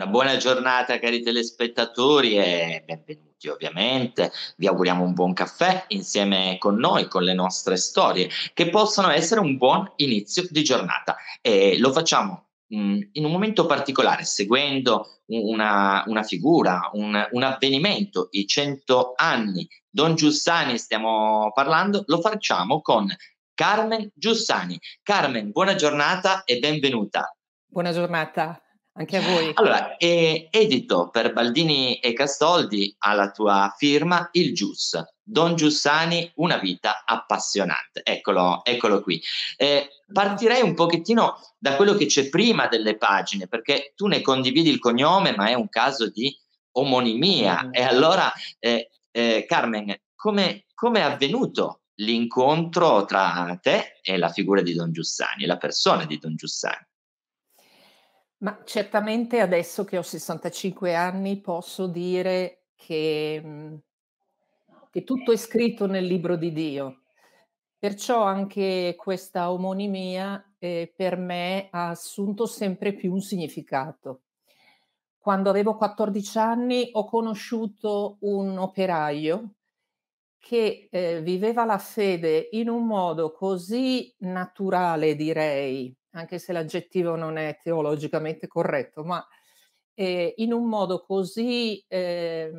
Una buona giornata cari telespettatori e benvenuti ovviamente. Vi auguriamo un buon caffè insieme con noi, con le nostre storie, che possono essere un buon inizio di giornata. E lo facciamo mh, mm, in un momento particolare, seguendo una, una figura, un, un avvenimento, i cento anni. Don Giussani stiamo parlando, lo facciamo con Carmen Giussani. Carmen, buona giornata e benvenuta. Buona giornata. Anche a voi. Allora, eh, edito per Baldini e Castoldi alla tua firma il Gius, Don Giussani, una vita appassionante. Eccolo, eccolo qui. Eh, partirei un pochettino da quello che c'è prima delle pagine, perché tu ne condividi il cognome, ma è un caso di omonimia. Mm. E allora, eh, eh Carmen, come è avvenuto l'incontro tra te e la figura di Don Giussani, la persona di Don Giussani? Ma certamente adesso che ho 65 anni posso dire che, mhmm, che tutto è scritto nel libro di Dio. Perciò anche questa omonimia eh, per me ha assunto sempre più un significato. Quando avevo 14 anni ho conosciuto un operaio che eh, viveva la fede in un modo così naturale, direi, anche se l'aggettivo non è teologicamente corretto, ma eh, in un modo così eh,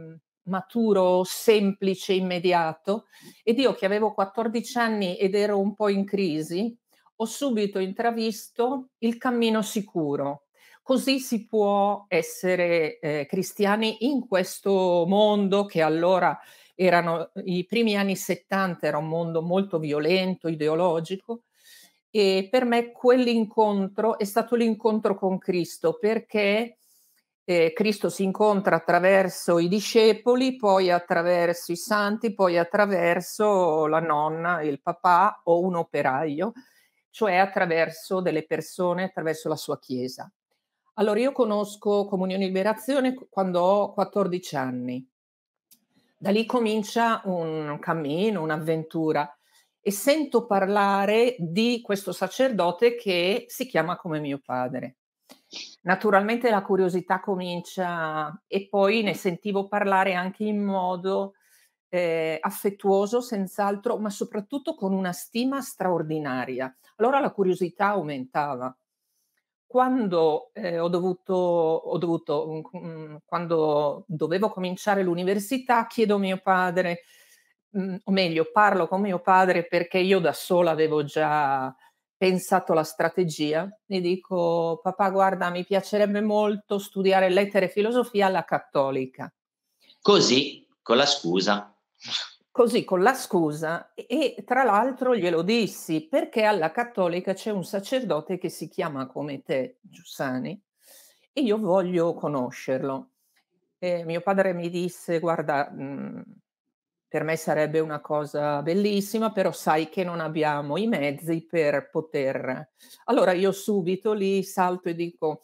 maturo, semplice, immediato. Ed io che avevo 14 anni ed ero un po' in crisi, ho subito intravisto il cammino sicuro. Così si può essere eh, cristiani in questo mondo che allora erano i primi anni 70, era un mondo molto violento, ideologico, e per me quell'incontro è stato l'incontro con Cristo perché eh, Cristo si incontra attraverso i discepoli, poi attraverso i santi, poi attraverso la nonna, il papà o un operaio, cioè attraverso delle persone, attraverso la sua chiesa. Allora io conosco Comunione e Liberazione quando ho 14 anni. Da lì comincia un cammino, un'avventura e sento parlare di questo sacerdote che si chiama come mio padre. Naturalmente la curiosità comincia e poi ne sentivo parlare anche in modo eh, affettuoso, senz'altro, ma soprattutto con una stima straordinaria. Allora la curiosità aumentava. Quando, eh, ho dovuto, ho dovuto, mh, mm, mm, quando dovevo cominciare l'università, chiedo a mio padre, Mhmm, o meglio, parlo con mio padre perché io da sola avevo già pensato la strategia. E dico, papà, guarda, mi piacerebbe molto studiare lettere e filosofia alla cattolica. Così, con la scusa. Così, con la scusa. E, e tra l'altro glielo dissi, perché alla cattolica c'è un sacerdote che si chiama come te, Giussani, e io voglio conoscerlo. E mio padre mi disse, guarda, mh, mhmm, per me sarebbe una cosa bellissima, però sai che non abbiamo i mezzi per poter. Allora io subito lì salto e dico,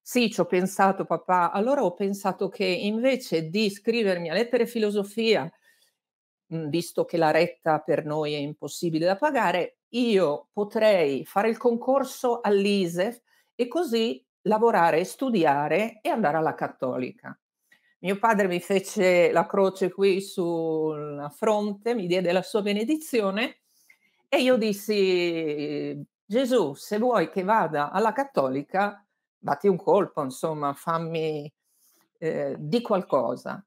sì, ci ho pensato papà, allora ho pensato che invece di iscrivermi a lettere e filosofia, mhmm, visto che la retta per noi è impossibile da pagare, io potrei fare il concorso all'ISEF e così lavorare, studiare e andare alla cattolica. Mio padre mi fece la croce qui sulla fronte, mi diede la sua benedizione e io dissi, Gesù, se vuoi che vada alla cattolica, batti un colpo, insomma, fammi eh, di qualcosa.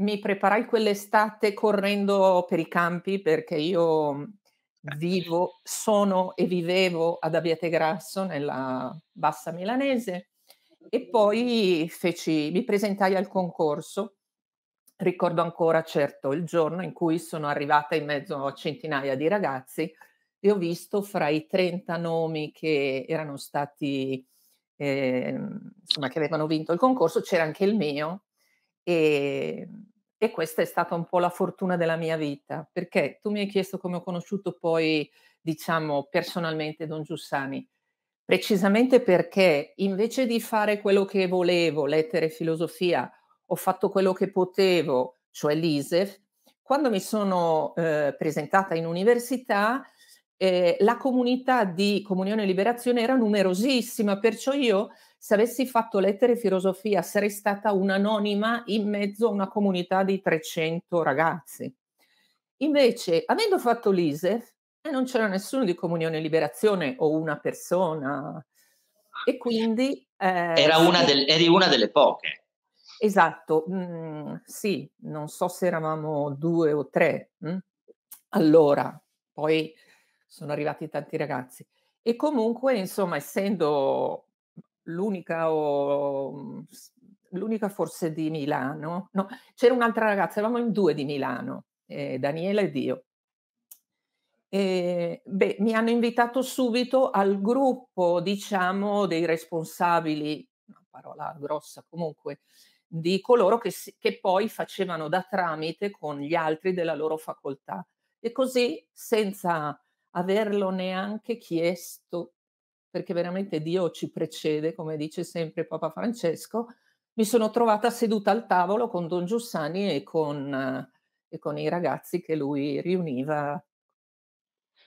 Mi preparai quell'estate correndo per i campi perché io vivo, sono e vivevo ad Abbiategrasso, nella bassa milanese e poi feci, mi presentai al concorso. Ricordo ancora, certo, il giorno in cui sono arrivata in mezzo a centinaia di ragazzi e ho visto fra i 30 nomi che erano stati, eh, insomma, che avevano vinto il concorso, c'era anche il mio. E, e questa è stata un po' la fortuna della mia vita, perché tu mi hai chiesto come ho conosciuto poi, diciamo, personalmente Don Giussani precisamente perché invece di fare quello che volevo, lettere e filosofia, ho fatto quello che potevo, cioè l'ISEF, quando mi sono eh, presentata in università eh, la comunità di Comunione e Liberazione era numerosissima, perciò io se avessi fatto lettere e filosofia sarei stata un'anonima in mezzo a una comunità di 300 ragazzi. Invece, avendo fatto l'ISEF, e eh, non c'era nessuno di Comunione e Liberazione o una persona. Ah, e quindi... Eh, una del, eri una delle poche. Esatto, mm, sì, non so se eravamo due o tre. Mm? Allora, poi sono arrivati tanti ragazzi. E comunque, insomma, essendo l'unica o mm, l'unica forse di Milano, no, c'era un'altra ragazza, eravamo in due di Milano, eh, Daniela ed io. Eh, beh, mi hanno invitato subito al gruppo, diciamo, dei responsabili, una parola grossa comunque, di coloro che, si, che poi facevano da tramite con gli altri della loro facoltà. E così, senza averlo neanche chiesto, perché veramente Dio ci precede, come dice sempre Papa Francesco, mi sono trovata seduta al tavolo con Don Giussani e con, e con i ragazzi che lui riuniva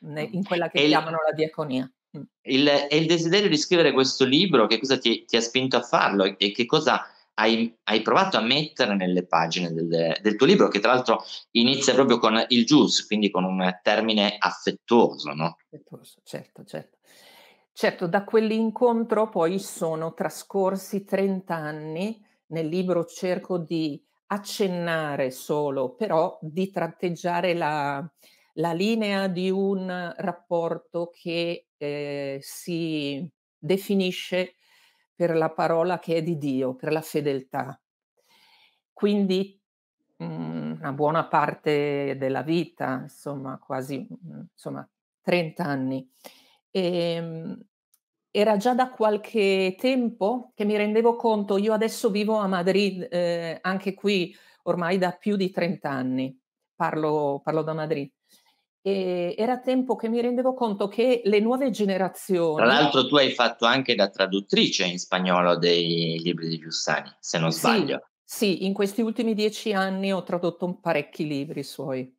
Mm. in quella che e chiamano la diaconia. Mm. Il, e il desiderio di scrivere questo libro, che cosa ti, ti ha spinto a farlo e, che cosa hai, hai, provato a mettere nelle pagine del, del, tuo libro, che tra l'altro inizia proprio con il jus, quindi con un termine affettuoso, no? Affettuoso, certo, certo. Certo, da quell'incontro poi sono trascorsi 30 anni, nel libro cerco di accennare solo, però di tratteggiare la, la linea di un rapporto che eh, si definisce per la parola che è di Dio, per la fedeltà. Quindi mh, mm, una buona parte della vita, insomma quasi mm, insomma, 30 anni. E, ehm, era già da qualche tempo che mi rendevo conto, io adesso vivo a Madrid, eh, anche qui ormai da più di 30 anni, parlo, parlo da Madrid, e era tempo che mi rendevo conto che le nuove generazioni... Tra l'altro tu hai fatto anche da traduttrice in spagnolo dei libri di Giussani, se non sbaglio. Sì, sì in questi ultimi dieci anni ho tradotto parecchi libri suoi.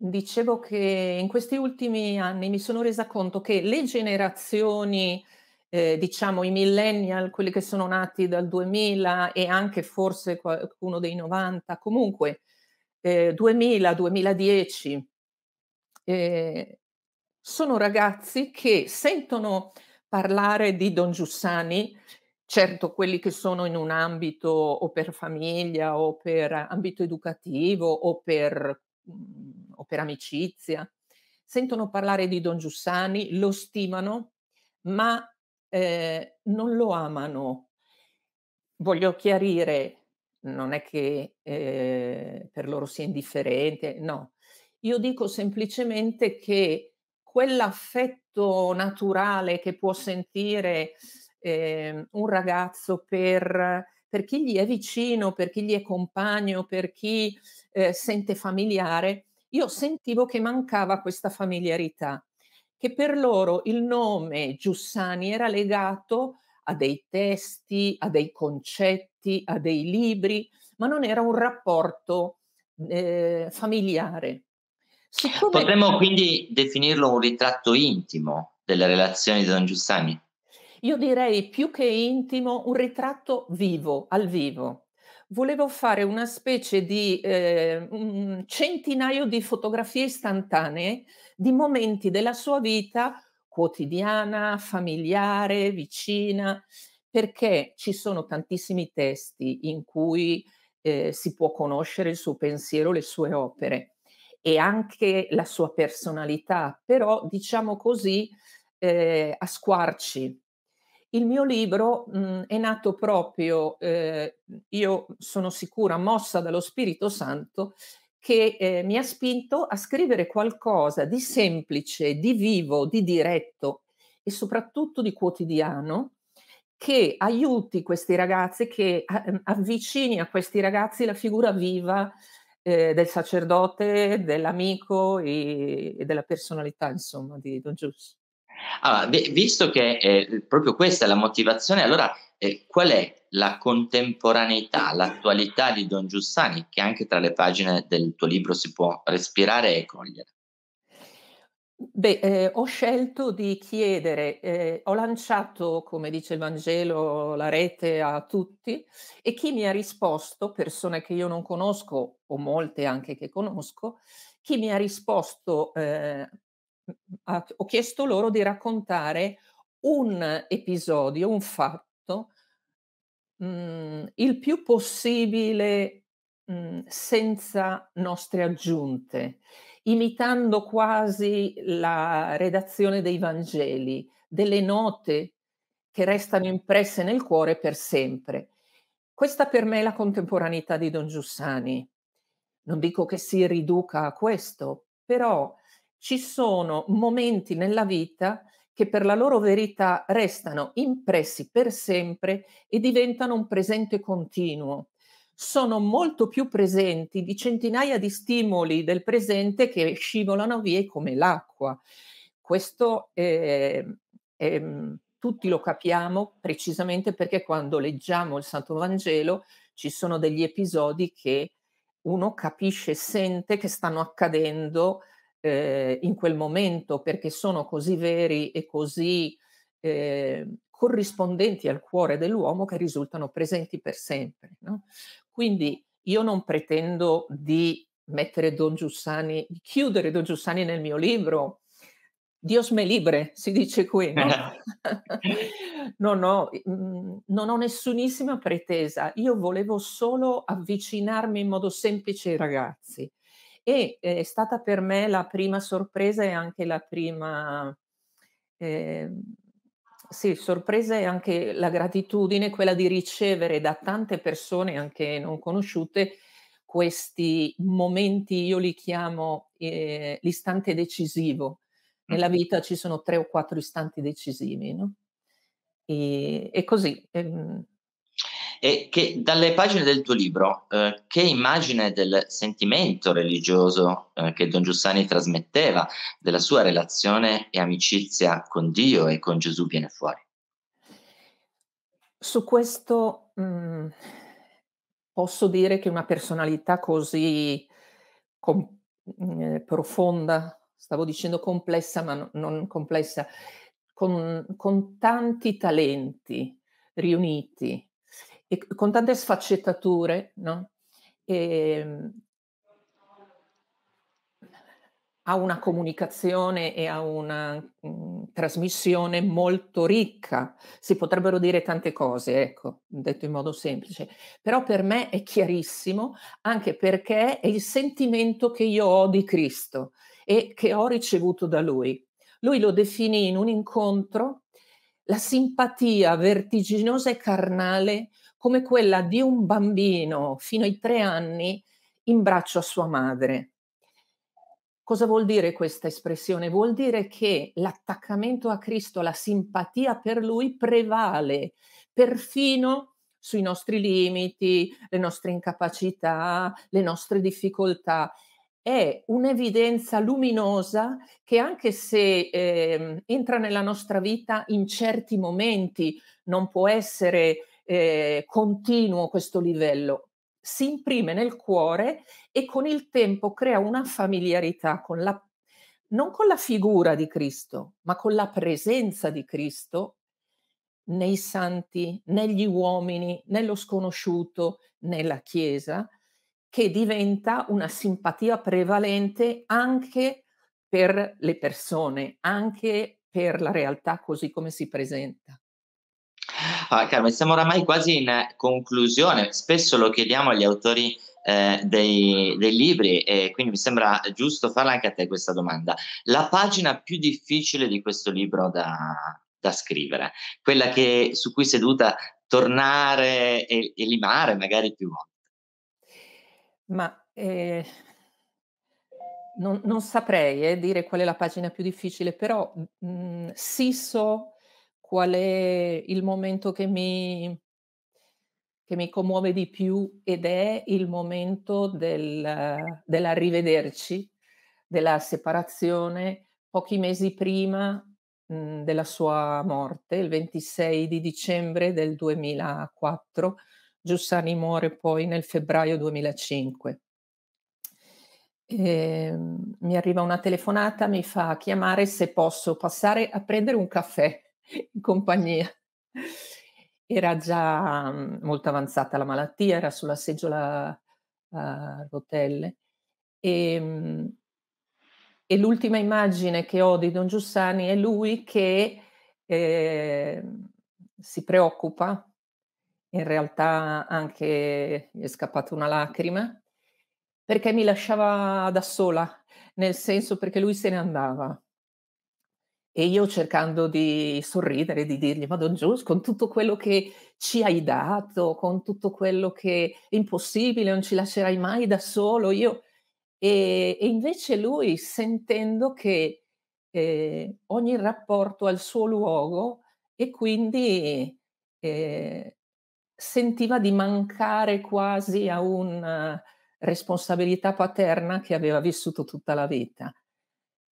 Dicevo che in questi ultimi anni mi sono resa conto che le generazioni, eh, diciamo i millennial, quelli che sono nati dal 2000 e anche forse qualcuno dei 90, comunque eh, 2000-2010. Eh, sono ragazzi che sentono parlare di Don Giussani, certo quelli che sono in un ambito o per famiglia o per ambito educativo o per, mm, o per amicizia, sentono parlare di Don Giussani, lo stimano, ma eh, non lo amano. Voglio chiarire, non è che eh, per loro sia indifferente, no. Io dico semplicemente che quell'affetto naturale che può sentire eh, un ragazzo per, per, chi gli è vicino, per chi gli è compagno, per chi eh, sente familiare, io sentivo che mancava questa familiarità, che per loro il nome Giussani era legato a dei testi, a dei concetti affetti, a dei libri, ma non era un rapporto eh, familiare. Siccome... Potremmo quindi definirlo un ritratto intimo delle relazioni di Don Giussani? Io direi più che intimo un ritratto vivo, al vivo. Volevo fare una specie di eh, un centinaio di fotografie istantanee di momenti della sua vita quotidiana, familiare, vicina perché ci sono tantissimi testi in cui eh, si può conoscere il suo pensiero, le sue opere e anche la sua personalità, però diciamo così eh, a squarci. Il mio libro mh, mm, è nato proprio, eh, io sono sicura, mossa dallo Spirito Santo, che eh, mi ha spinto a scrivere qualcosa di semplice, di vivo, di diretto e soprattutto di quotidiano, che aiuti questi ragazzi, che ehm, avvicini a questi ragazzi la figura viva eh, del sacerdote, dell'amico e, e, della personalità, insomma, di Don Giusto. Allora, vi, visto che eh, proprio questa è la motivazione, allora eh, qual è la contemporaneità, l'attualità di Don Giussani, che anche tra le pagine del tuo libro si può respirare e cogliere? Beh, eh, ho scelto di chiedere, eh, ho lanciato, come dice il Vangelo, la rete a tutti e chi mi ha risposto, persone che io non conosco o molte anche che conosco, chi mi ha risposto, eh, ha, ho chiesto loro di raccontare un episodio, un fatto, mh, mm, il più possibile mh, mm, senza nostre aggiunte imitando quasi la redazione dei Vangeli, delle note che restano impresse nel cuore per sempre. Questa per me è la contemporaneità di Don Giussani. Non dico che si riduca a questo, però ci sono momenti nella vita che per la loro verità restano impressi per sempre e diventano un presente continuo sono molto più presenti di centinaia di stimoli del presente che scivolano via come l'acqua. Questo eh, eh, tutti lo capiamo precisamente perché quando leggiamo il Santo Vangelo ci sono degli episodi che uno capisce e sente che stanno accadendo eh, in quel momento perché sono così veri e così ehm, corrispondenti al cuore dell'uomo che risultano presenti per sempre. No? Quindi io non pretendo di mettere Don Giussani, di chiudere Don Giussani nel mio libro. Dios me libre, si dice qui. No, eh. no, no mhmm, non ho nessunissima pretesa. Io volevo solo avvicinarmi in modo semplice ai ragazzi. E eh, è stata per me la prima sorpresa e anche la prima eh, sì, sorpresa è anche la gratitudine, quella di ricevere da tante persone, anche non conosciute, questi momenti, io li chiamo eh, l'istante decisivo. Nella vita ci sono tre o quattro istanti decisivi, no? E, e così. Ehm, e che dalle pagine del tuo libro, eh, che immagine del sentimento religioso eh, che Don Giussani trasmetteva, della sua relazione e amicizia con Dio e con Gesù viene fuori? Su questo mh, mm, posso dire che una personalità così com- mh, mm, eh, profonda, stavo dicendo complessa, ma no, non complessa, con, con tanti talenti riuniti, e con tante sfaccettature, no? E, ehm, ha una comunicazione e ha una mh, mm, trasmissione molto ricca. Si potrebbero dire tante cose, ecco, detto in modo semplice, però per me è chiarissimo anche perché è il sentimento che io ho di Cristo e che ho ricevuto da lui. Lui lo definì in un incontro la simpatia vertiginosa e carnale come quella di un bambino fino ai tre anni in braccio a sua madre. Cosa vuol dire questa espressione? Vuol dire che l'attaccamento a Cristo, la simpatia per Lui prevale perfino sui nostri limiti, le nostre incapacità, le nostre difficoltà. È un'evidenza luminosa che anche se eh, entra nella nostra vita in certi momenti, non può essere eh, continuo questo livello, si imprime nel cuore e con il tempo crea una familiarità con la, non con la figura di Cristo, ma con la presenza di Cristo nei santi, negli uomini, nello sconosciuto, nella Chiesa, che diventa una simpatia prevalente anche per le persone, anche per la realtà così come si presenta. Allora, ah, Carmen, siamo oramai quasi in conclusione, spesso lo chiediamo agli autori eh, dei, dei, libri e quindi mi sembra giusto farla anche a te questa domanda. La pagina più difficile di questo libro da, da scrivere, quella che, su cui sei dovuta tornare e, e limare magari più volte. Ma eh, non, non, saprei eh, dire qual è la pagina più difficile, però mh, mm, mm, sì so qual è il momento che mi, che mi commuove di più ed è il momento del, dell'arrivederci, della separazione, pochi mesi prima mh, mhmm, della sua morte, il 26 di dicembre del 2004. Giussani muore poi nel febbraio 2005. E, ehm, mi arriva una telefonata, mi fa chiamare se posso passare a prendere un caffè in compagnia. Era già mm, molto avanzata la malattia, era sulla seggiola a eh, rotelle. E, ehm, e l'ultima immagine che ho di Don Giussani è lui che eh, si preoccupa, in realtà anche gli è scappata una lacrima, perché mi lasciava da sola, nel senso perché lui se ne andava. E io cercando di sorridere, di dirgli, ma Don giù, con tutto quello che ci hai dato, con tutto quello che è impossibile, non ci lascerai mai da solo. Io... E, e invece lui, sentendo che eh, ogni rapporto al suo luogo e quindi eh, sentiva di mancare quasi a una responsabilità paterna che aveva vissuto tutta la vita.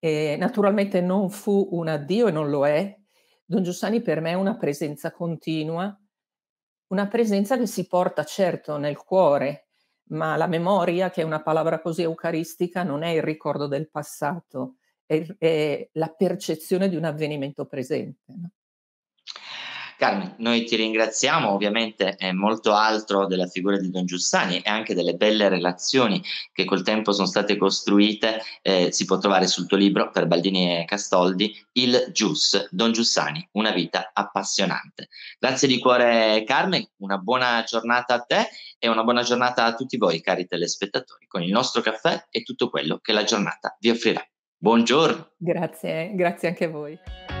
Eh, naturalmente non fu un addio e non lo è. Don Giussani per me è una presenza continua, una presenza che si porta certo nel cuore, ma la memoria, che è una parola così eucaristica, non è il ricordo del passato, è, è la percezione di un avvenimento presente. No? Carmen, noi ti ringraziamo, ovviamente è molto altro della figura di Don Giussani e anche delle belle relazioni che col tempo sono state costruite, eh, si può trovare sul tuo libro per Baldini e Castoldi, Il Gius, Don Giussani, una vita appassionante. Grazie di cuore Carmen, una buona giornata a te e una buona giornata a tutti voi cari telespettatori con il nostro caffè e tutto quello che la giornata vi offrirà. Buongiorno. Grazie, grazie anche a voi.